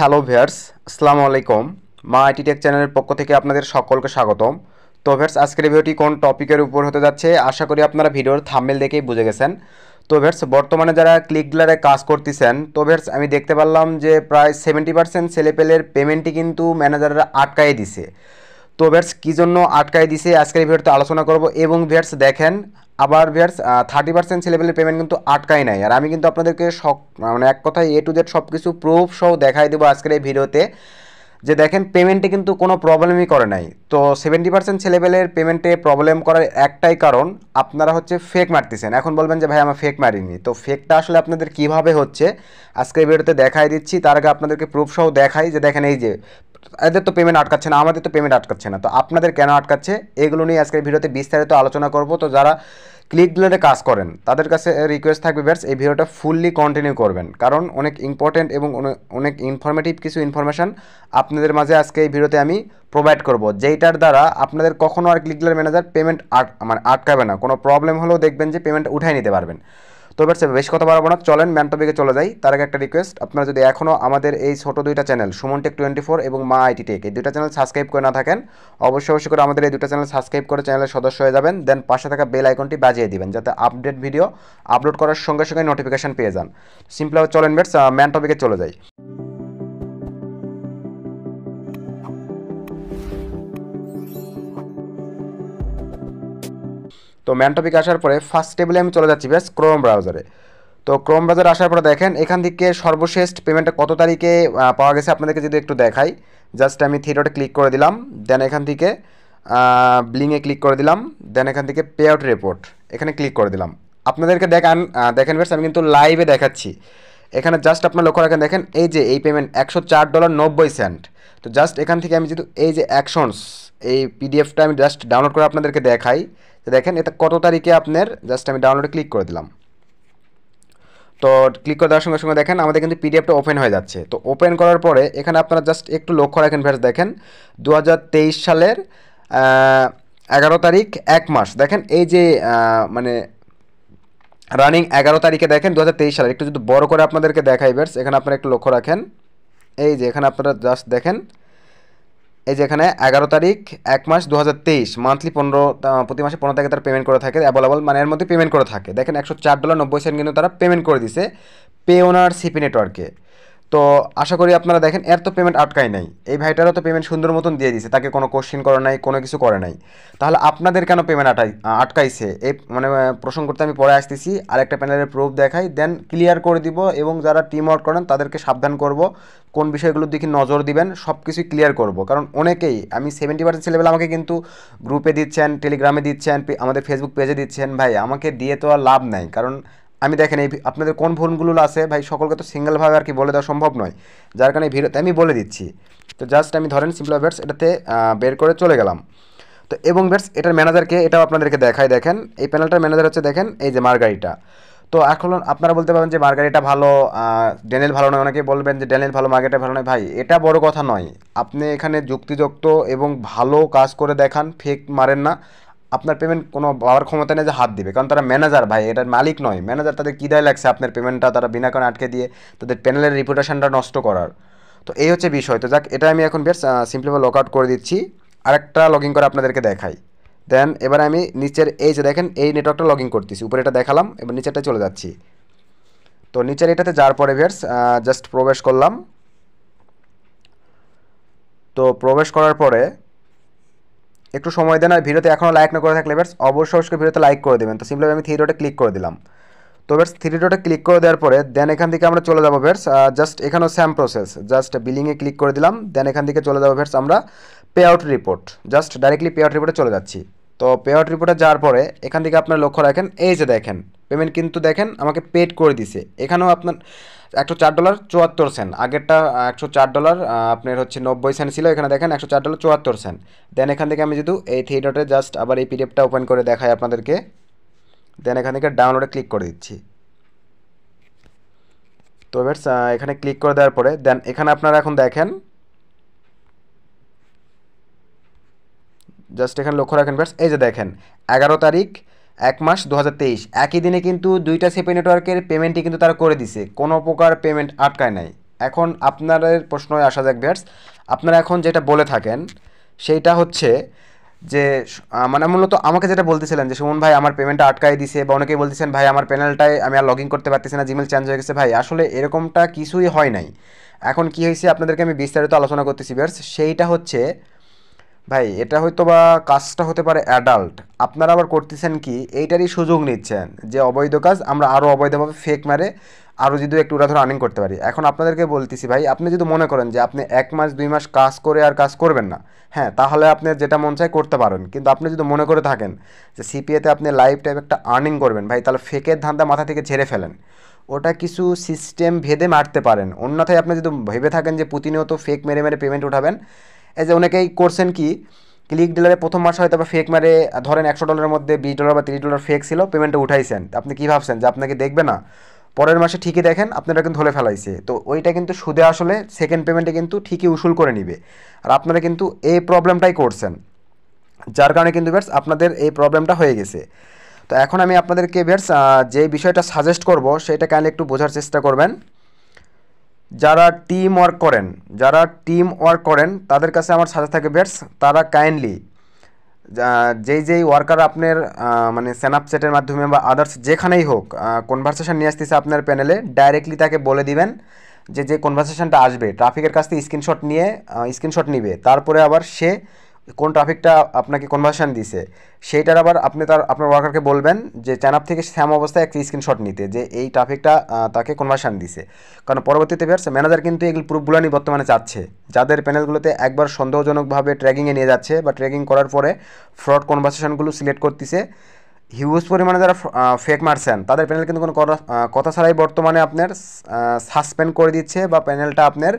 hello ভেয়ার্স আসসালামু আলাইকুম মা আইটি টেক চ্যানেলের পক্ষ থেকে আপনাদের সকলকে স্বাগতম তো ভেয়ার্স আজকের ভিডিওটি কোন টপিকের উপর হতে যাচ্ছে আশা করি আপনারা ভিডিওর থামেল দেখেই বুঝে গেছেন তো ভেয়ার্স বর্তমানে যারা ক্লিক কাজ করতেছেন তো ভেয়ার্স আমি দেখতে পারলাম যে প্রায় সেভেন্টি পার্সেন্ট ছেলেপেলের পেমেন্টই কিন্তু ম্যানেজাররা আটকাই দিছে তো ভেয়ার্স কী জন্য আটকাই দিছে আজকের ভিডিওতে আলোচনা করব এবং ভেয়ার্স দেখেন আবার ভিয়ার্স থার্টি পার্সেন্ট ছেলেপেলের পেমেন্ট কিন্তু আটকায় নাই আর আমি কিন্তু আপনাদেরকে সব মানে এক কথায় এ টু জেড সব কিছু প্রুফ সহ দেখাই দেবো আজকের এই ভিডিওতে যে দেখেন পেমেন্টে কিন্তু কোনো প্রবলেমই করে নাই তো সেভেন্টি পার্সেন্ট ছেলেপেলের পেমেন্টে প্রবলেম করার একটাই কারণ আপনারা হচ্ছে ফেক মারতেছেন এখন বলবেন যে ভাই আমার ফেক মারিনি তো ফেকটা আসলে আপনাদের কিভাবে হচ্ছে আজকে ভিডিওতে দেখাই দিচ্ছি তার আগে আপনাদেরকে প্রুফ সহ দেখাই যে দেখেন এই যে এদের তো পেমেন্ট আটকাচ্ছে না আমাদের তো পেমেন্ট আটকাচ্ছে না তো আপনাদের কেন আটকাচ্ছে এগুলো নিয়ে আজকের ভিডিওতে বিস্তারিত আলোচনা করব তো যারা ক্লিক ডিলেটে কাজ করেন তাদের কাছে রিকোয়েস্ট থাকবে ব্যাটস এই ভিডিওটা ফুললি কন্টিনিউ করবেন কারণ অনেক ইম্পর্টেন্ট এবং অনেক ইনফরমেটিভ কিছু ইনফরমেশান আপনাদের মাঝে আজকে এই ভিডিওতে আমি প্রোভাইড করব যেইটার দ্বারা আপনাদের কখনও আর ক্লিক ডিলার ম্যানেজার পেমেন্ট আট মানে আটকাবে না কোনো প্রবলেম হলেও দেখবেন যে পেমেন্ট উঠাই নিতে পারবেন তো ব্যাটসে বেশি কথা বাড়াবো না চলেন ম্যান টপিকে চলে যাই তার আগে একটা রিকোয়েস্ট আপনারা যদি এখনও আমাদের এই ছোটো দুইটা channel Suman tech twenty four এবং মা আইটি টেক এই দুটা চ্যানেল সাবস্ক্রাইব করে না থাকেন অবশ্যই অবশ্যই করে আমাদের এই দুটা চ্যানেল সাবস্ক্রাইব করে চ্যানেলের সদস্য হয়ে যাবেন দেন পাশে থাকা বেল আইকনটি বাজিয়ে দিবেন যাতে আপডেট ভিডিও আপলোড করার সঙ্গে সঙ্গে নোটিফিকেশান পেয়ে যান সিম্পল চলেন বেটস ম্যান টপিকে চলে যায় তো ম্যান টপিক আসার পরে ফার্স্ট টেবিলে আমি চলে যাচ্ছি ব্যাস ক্রোম ব্রাউজারে তো ক্রোম ব্রাউজার আসার পরে দেখেন এখান থেকে সর্বশেষ পেমেন্টটা কত তারিখে পাওয়া গেছে আপনাদেরকে যদি একটু দেখাই জাস্ট আমি থিয়েটারে ক্লিক করে দিলাম দেন এখান থেকে ব্লিংয়ে ক্লিক করে দিলাম দেন এখান থেকে পে আউট রিপোর্ট এখানে ক্লিক করে দিলাম আপনাদেরকে দেখান দেখেন ব্যাস আমি কিন্তু লাইভে দেখাচ্ছি এখানে জাস্ট আপনার লক্ষ্য রাখেন দেখেন এই যে এই পেমেন্ট একশো চার ডলার নব্বই সেন্ট তো জাস্ট এখান থেকে আমি যেহেতু এই যে অ্যাকশনস এই পিডিএফটা আমি জাস্ট ডাউনলোড করে আপনাদেরকে দেখাই দেখেন এটা কত তারিখে আপনার জাস্ট আমি ডাউনলোডে ক্লিক করে দিলাম তো ক্লিক করে দেওয়ার সঙ্গে সঙ্গে দেখেন আমাদের কিন্তু পিডিএফটা ওপেন হয়ে যাচ্ছে তো ওপেন করার পরে এখানে আপনারা জাস্ট একটু লক্ষ্য রাখেন ফ্রেন্ডস দেখেন দু সালের এগারো তারিখ এক মাস দেখেন এই যে মানে রানিং এগারো তারিখে দেখেন দু সালের একটু যদি বড় করে আপনাদেরকে দেখাই বেটস এখানে আপনারা একটু লক্ষ্য রাখেন এই যে এখানে আপনারা জাস্ট দেখেন এই যে এখানে এগারো তারিখ এক মাস দু হাজার মান্থলি পনেরো প্রতি মাসে পনেরো তারিখে তারা পেমেন্ট করে থাকে অ্যাভেলেবল মানে এর মধ্যে পেমেন্ট করে থাকে দেখেন একশো চার ডলার নব্বই সেন্ট কিন্তু তারা পেমেন্ট করে দিছে পে ওনার সিপি নেটওয়ার্কে তো আশা করি আপনারা দেখেন এর তো পেমেন্ট আটকায় নাই এই ভাইটারও তো পেমেন্ট সুন্দর মতন দিয়ে দিয়েছে তাকে কোনো কোশ্চিন করে নাই কোনো কিছু করে নাই তাহলে আপনাদের কেন পেমেন্ট আটাই আটকাইছে এই মানে প্রশ্ন করতে আমি পরে আসতেছি আর একটা প্যানেলের প্রুফ দেখাই দেন ক্লিয়ার করে দিব এবং যারা টিম ওয়ার্ক করেন তাদেরকে সাবধান করব কোন বিষয়গুলোর দিকে নজর দিবেন সব কিছুই ক্লিয়ার করব কারণ অনেকেই আমি সেভেন্টি পার্সেন্ট ছেলেবেলা আমাকে কিন্তু গ্রুপে দিচ্ছেন টেলিগ্রামে দিচ্ছেন আমাদের ফেসবুক পেজে দিচ্ছেন ভাই আমাকে দিয়ে তো আর লাভ নাই কারণ আমি দেখেন এই আপনাদের কোন ফোনগুলো আছে ভাই সকলকে তো সিঙ্গেলভাবে আর কি বলে দেওয়া সম্ভব নয় যার কারণে ভিডিওতে আমি বলে দিচ্ছি তো জাস্ট আমি ধরেন সিম্পল ব্যাটস এটাতে বের করে চলে গেলাম তো এবং ব্যাটস এটার ম্যানেজারকে এটাও আপনাদেরকে দেখায় দেখেন এই প্যানেলটার ম্যানেজার হচ্ছে দেখেন এই যে মার্গারিটা তো এখন আপনারা বলতে পারেন যে মার্গারিটা ভালো ড্যানেল ভালো নয় অনেকে বলবেন যে ড্যানেল ভালো মার্গারিটা ভালো নয় ভাই এটা বড় কথা নয় আপনি এখানে যুক্তিযুক্ত এবং ভালো কাজ করে দেখান ফেক মারেন না আপনার পেমেন্ট কোনো পাওয়ার ক্ষমতা নেই যে হাত দিবে কারণ তারা ম্যানেজার ভাই এটার মালিক নয় ম্যানেজার তাদের কী দেয় লাগছে আপনার পেমেন্টটা তারা বিনা কারণে আটকে দিয়ে তাদের প্যানেলের রিপুটেশনটা নষ্ট করার তো এই হচ্ছে বিষয় তো যাক এটা আমি এখন বেশ সিম্পলিভাবে লক আউট করে দিচ্ছি আরেকটা লগ ইন করে আপনাদেরকে দেখাই দেন এবার আমি নিচের এই যে দেখেন এই নেটওয়ার্কটা লগ ইন করতেছি উপরে এটা দেখালাম এবার নিচেরটা চলে যাচ্ছি তো নিচের এটাতে যাওয়ার পরে ভিয়ার্স জাস্ট প্রবেশ করলাম তো প্রবেশ করার পরে একটু সময় দেন আর ভিডিওতে এখনও লাইক না করে থাকলে ব্যাটস অবশ্যই অবশ্যই ভিডিওতে লাইক করে দেবেন তো সিম্পলি আমি থ্রি ডটে ক্লিক করে দিলাম তো ব্যাটস থ্রি ডটে ক্লিক করে দেওয়ার পরে দেন এখান থেকে আমরা চলে যাবো ব্যাটস জাস্ট এখানেও স্যাম প্রসেস জাস্ট বিলিংয়ে ক্লিক করে দিলাম দেন এখান থেকে চলে যাবো ব্যাটস আমরা payout report just directly payout রিপোর্টে চলে যাচ্ছি তো পে আউট রিপোর্টে যাওয়ার পরে এখান থেকে আপনার লক্ষ্য রাখেন এই যে দেখেন পেমেন্ট কিন্তু দেখেন আমাকে পেড করে দিছে এখানেও আপনার একশো চার ডলার চুয়াত্তর সেন্ট আগেরটা একশো চার ডলার আপনার হচ্ছে নব্বই সেন্ট ছিল এখানে দেখেন একশো চার ডলার চুয়াত্তর সেন্ট দেন এখান থেকে আমি যেহেতু এই থিয়েটারে জাস্ট আবার এই পিডিএফটা ওপেন করে দেখাই আপনাদেরকে দেন এখান থেকে ডাউনলোডে ক্লিক করে দিচ্ছি তো এবার এখানে ক্লিক করে দেওয়ার পরে দেন এখানে আপনারা এখন দেখেন জাস্ট এখানে লক্ষ্য রাখেন ব্যাস এই যে দেখেন এগারো তারিখ এক মাস দু একই দিনে কিন্তু দুইটা সেপে নেটওয়ার্কের পেমেন্টই কিন্তু তারা করে দিছে কোনো প্রকার পেমেন্ট আটকায় নাই এখন আপনাদের প্রশ্ন আসা যাক ব্যাস আপনারা এখন যেটা বলে থাকেন সেইটা হচ্ছে যে মানে মূলত আমাকে যেটা বলতেছিলেন যে সুমন ভাই আমার পেমেন্টটা আটকাই দিছে বা অনেকেই বলতেছেন ভাই আমার প্যানেলটায় আমি আর লগ ইন করতে পারতেছি না জিমেল চেঞ্জ হয়ে গেছে ভাই আসলে এরকমটা কিছুই হয় নাই এখন কি হয়েছে আপনাদেরকে আমি বিস্তারিত আলোচনা করতেছি ভিয়ার্স সেইটা হচ্ছে ভাই এটা হয়তো বা কাজটা হতে পারে অ্যাডাল্ট আপনারা আবার করতেছেন কি এইটারই সুযোগ নিচ্ছেন যে অবৈধ কাজ আমরা আরও অবৈধভাবে ফেক মারে আরও যদি একটু ওরা ধরো আর্নিং করতে পারি এখন আপনাদেরকে বলতেছি ভাই আপনি যদি মনে করেন যে আপনি এক মাস দুই মাস কাজ করে আর কাজ করবেন না হ্যাঁ তাহলে আপনি যেটা মন চায় করতে পারেন কিন্তু আপনি যদি মনে করে থাকেন যে সিপিএতে আপনি লাইফ টাইপ একটা আর্নিং করবেন ভাই তাহলে ফেকের ধান্দা মাথা থেকে ছেড়ে ফেলেন ওটা কিছু সিস্টেম ভেদে মারতে পারেন অন্যথায় আপনি যদি ভেবে থাকেন যে প্রতিনিয়ত ফেক মেরে মেরে পেমেন্ট উঠাবেন এই যে অনেকেই করছেন কি ক্লিক ডিলারে প্রথম মাসে হয়তো ফেক মারে ধরেন একশো ডলারের মধ্যে বিশ ডলার বা তিরিশ ডলার ফেক ছিল পেমেন্টটা উঠাইছেন আপনি কী ভাবছেন যে আপনাকে দেখবে না পরের মাসে ঠিকই দেখেন আপনারা কিন্তু হলে ফেলাইছে তো ওইটা কিন্তু সুদে আসলে সেকেন্ড পেমেন্টে কিন্তু ঠিকই উসুল করে নিবে আর আপনারা কিন্তু এই প্রবলেমটাই করছেন যার কারণে কিন্তু ব্যাটস আপনাদের এই প্রবলেমটা হয়ে গেছে তো এখন আমি আপনাদেরকে ব্যাটস যে বিষয়টা সাজেস্ট করব সেটা কাইন্ডলি একটু বোঝার চেষ্টা করবেন যারা টিম ওয়ার্ক করেন যারা টিম ওয়ার্ক করেন তাদের কাছে আমার সাজা থাকে বেটস তারা কাইন্ডলি যেই যেই ওয়ার্কার আপনার মানে স্যানাপচ্যাটের মাধ্যমে বা আদার্স যেখানেই হোক কনভারসেশন নিয়ে আসতেছে আপনার প্যানেলে ডাইরেক্টলি তাকে বলে দিবেন যে যে কনভারসেশনটা আসবে ট্রাফিকের কাছ থেকে স্ক্রিনশট নিয়ে স্ক্রিনশট নিবে তারপরে আবার সে কোন ট্রাফিকটা আপনাকে কনভার্সন দিছে সেইটার আবার আপনি তার আপনার ওয়ার্কারকে বলবেন যে চ্যানাপ থেকে স্যাম অবস্থায় একটি স্ক্রিনশট নিতে যে এই ট্রাফিকটা তাকে কনভার্সন দিছে কারণ পরবর্তীতে ভিয়ার্স ম্যানেজার কিন্তু এগুলো প্রুফগুলানি বর্তমানে চাচ্ছে যাদের প্যানেলগুলোতে একবার সন্দেহজনকভাবে ট্র্যাকিংয়ে নিয়ে যাচ্ছে বা ট্র্যাকিং করার পরে ফ্রড কনভার্সেশনগুলো সিলেক্ট করতেছে হিউজ পরিমাণে যারা ফেক মারছেন তাদের প্যানেল কিন্তু কোনো কথা ছাড়াই বর্তমানে আপনার সাসপেন্ড করে দিচ্ছে বা প্যানেলটা আপনার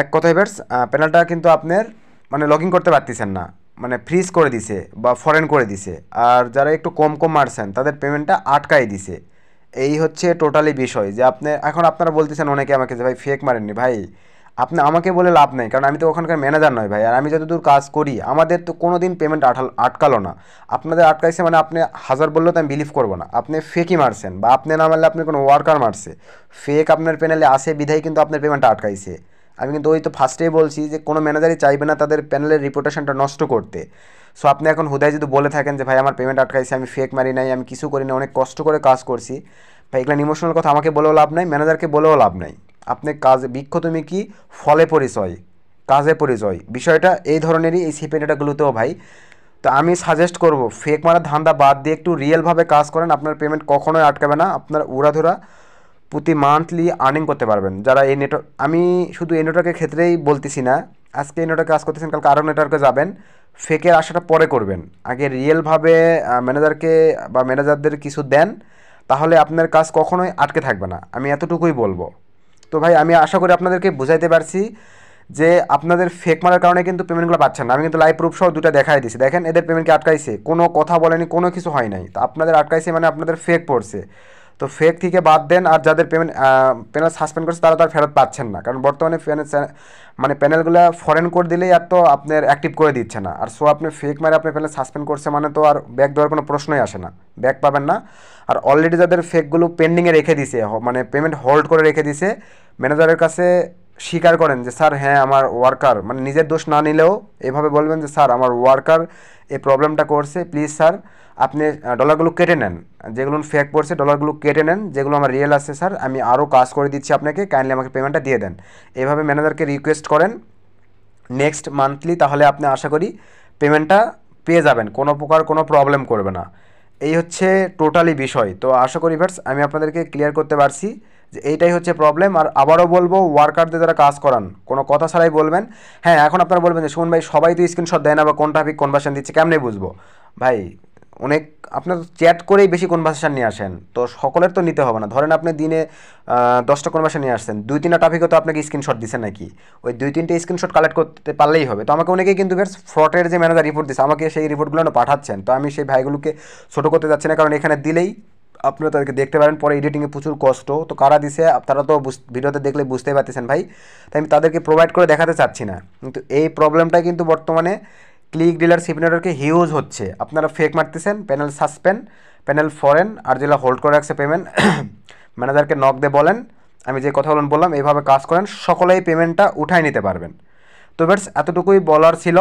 এক কথায় ব্যাটস প্যানেলটা কিন্তু আপনার মানে লগ ইন করতে পারতেছেন না মানে ফ্রিজ করে দিছে বা ফরেন করে দিছে আর যারা একটু কম কম মারছেন তাদের পেমেন্টটা আটকাই দিছে এই হচ্ছে টোটালি বিষয় যে আপনি এখন আপনারা বলতেছেন অনেকে আমাকে যে ভাই ফেক মারেননি ভাই আপনি আমাকে বলে লাভ নেই কারণ আমি তো ওখানকার ম্যানেজার নয় ভাই আর আমি যতদূর কাজ করি আমাদের তো কোনো দিন পেমেন্ট আঠাল আটকালো না আপনাদের আটকাইছে মানে আপনি হাজার বললেও তো আমি বিলিভ করবো না আপনি ফেকই মারছেন বা আপনি না মারলে আপনি কোনো ওয়ার্কার মারছে ফেক আপনার প্যানেলে আসে বিধাই কিন্তু আপনার পেমেন্টটা আটকাইছে আমি কিন্তু ওই তো ফার্স্টেই বলছি যে কোনো ম্যানেজারই চাইবে না তাদের প্যানেলের রিপুটেশনটা নষ্ট করতে সো আপনি এখন হুদায় যদি বলে থাকেন যে ভাই আমার পেমেন্ট আটকাইছে আমি ফেক মারি নাই আমি কিছু করি না অনেক কষ্ট করে কাজ করছি ভাই এগুলো ইমোশনাল কথা আমাকে বলেও লাভ নাই ম্যানেজারকে বলেও লাভ নাই আপনি কাজ বৃক্ষ তুমি কি ফলে পরিচয় কাজে পরিচয় বিষয়টা এই ধরনেরই এই সিপেন্ডাটাগুলোতেও ভাই তো আমি সাজেস্ট করব ফেক মারা ধান্দা বাদ দিয়ে একটু রিয়েলভাবে কাজ করেন আপনার পেমেন্ট কখনোই আটকাবে না আপনার উড়াধুরা প্রতি মান্থলি আর্নিং করতে পারবেন যারা এই নেটওয়ার্ক আমি শুধু এই নেটওয়ার্কের ক্ষেত্রেই বলতেছি না আজকে এই নেটওয়ার্কে কাজ করতেছেন কালকে আরও নেটওয়ার্কে যাবেন ফেকের আশাটা পরে করবেন আগে রিয়েলভাবে ম্যানেজারকে বা ম্যানেজারদের কিছু দেন তাহলে আপনার কাজ কখনোই আটকে থাকবে না আমি এতটুকুই বলবো তো ভাই আমি আশা করি আপনাদেরকে বুঝাইতে পারছি যে আপনাদের ফেক মারার কারণে কিন্তু পেমেন্টগুলো পাচ্ছেন না আমি কিন্তু লাইভ প্রুফ সহ দুটা দেখাই দিয়েছি দেখেন এদের পেমেন্টকে আটকাইছে কোনো কথা বলেনি কোনো কিছু হয় নাই তো আপনাদের আটকাইছে মানে আপনাদের ফেক পড়ছে তো ফেক থেকে বাদ দেন আর যাদের পেমেন্ট প্যানেল সাসপেন্ড করছে তারা তার ফেরত পাচ্ছেন না কারণ বর্তমানে মানে প্যানেলগুলো ফরেন কোড দিলেই আর তো আপনার অ্যাক্টিভ করে দিচ্ছে না আর সো আপনি ফেক মারে আপনি প্যানেল সাসপেন্ড করছে মানে তো আর ব্যাক দেওয়ার কোনো প্রশ্নই আসে না ব্যাক পাবেন না আর অলরেডি যাদের ফেকগুলো পেন্ডিংয়ে রেখে দিছে মানে পেমেন্ট হোল্ড করে রেখে দিছে ম্যানেজারের কাছে স্বীকার করেন যে স্যার হ্যাঁ আমার ওয়ার্কার মানে নিজের দোষ না নিলেও এভাবে বলবেন যে স্যার আমার ওয়ার্কার এই প্রবলেমটা করছে প্লিজ স্যার আপনি ডলারগুলো কেটে নেন যেগুলো ফেক পড়ছে ডলারগুলো কেটে নেন যেগুলো আমার রিয়েল আছে স্যার আমি আরও কাজ করে দিচ্ছি আপনাকে কাইন্ডলি আমাকে পেমেন্টটা দিয়ে দেন এভাবে ম্যানেজারকে রিকোয়েস্ট করেন নেক্সট মান্থলি তাহলে আপনি আশা করি পেমেন্টটা পেয়ে যাবেন কোনো প্রকার কোনো প্রবলেম করবে না এই হচ্ছে টোটালি বিষয় তো আশা করি ভার্স আমি আপনাদেরকে ক্লিয়ার করতে পারছি যে এইটাই হচ্ছে প্রবলেম আর আবারও বলবো ওয়ার্কারদের যারা কাজ করান কোনো কথা ছাড়াই বলবেন হ্যাঁ এখন আপনারা বলবেন যে শুন ভাই সবাই তো স্ক্রিনশট দেয় না বা কোন ট্রাফিক কোন ভাষণ দিচ্ছে কেমনে বুঝবো ভাই অনেক আপনার চ্যাট করেই বেশি কনভার্সেশান নিয়ে আসেন তো সকলের তো নিতে হবে না ধরেন আপনি দিনে দশটা কনভার্সেশন নিয়ে আসছেন দুই তিনটা টপিকে তো আপনাকে স্ক্রিনশট দিচ্ছেন নাকি ওই দুই তিনটে স্ক্রিনশট কালেক্ট করতে পারলেই হবে তো আমাকে অনেকেই কিন্তু বেশ ফ্রটের যে ম্যানেজার রিপোর্ট দিচ্ছে আমাকে সেই রিপোর্টগুলো পাঠাচ্ছেন তো আমি সেই ভাইগুলোকে ছোটো করতে যাচ্ছি না কারণ এখানে দিলেই আপনারা তাদেরকে দেখতে পারেন পরে এডিটিংয়ে প্রচুর কষ্ট তো কারা দিছে তারা তো ভিডিওতে দেখলে বুঝতেই পারতেছেন ভাই তাই আমি তাদেরকে প্রোভাইড করে দেখাতে চাচ্ছি না কিন্তু এই প্রবলেমটা কিন্তু বর্তমানে ক্লিক ডিলারশিপ নেটওয়ার্কে হিউজ হচ্ছে আপনারা ফেক মারতেছেন প্যানেল সাসপেন্ড প্যানেল ফরেন আর যেগুলো হোল্ড করে রাখছে পেমেন্ট ম্যানেজারকে নক দিয়ে বলেন আমি যে কথা বললাম এইভাবে কাজ করেন সকলেই পেমেন্টটা উঠায় নিতে পারবেন তো ব্যাটস এতটুকুই বলার ছিল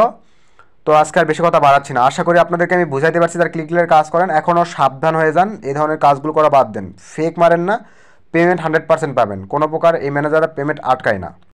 তো আজকে আর বেশি কথা বাড়াচ্ছি না আশা করি আপনাদেরকে আমি বুঝাইতে পারছি তার ডিলার কাজ করেন এখনও সাবধান হয়ে যান এই ধরনের কাজগুলো করা বাদ দেন ফেক মারেন না পেমেন্ট হান্ড্রেড পার্সেন্ট পাবেন কোনো প্রকার এই ম্যানেজাররা পেমেন্ট আটকায় না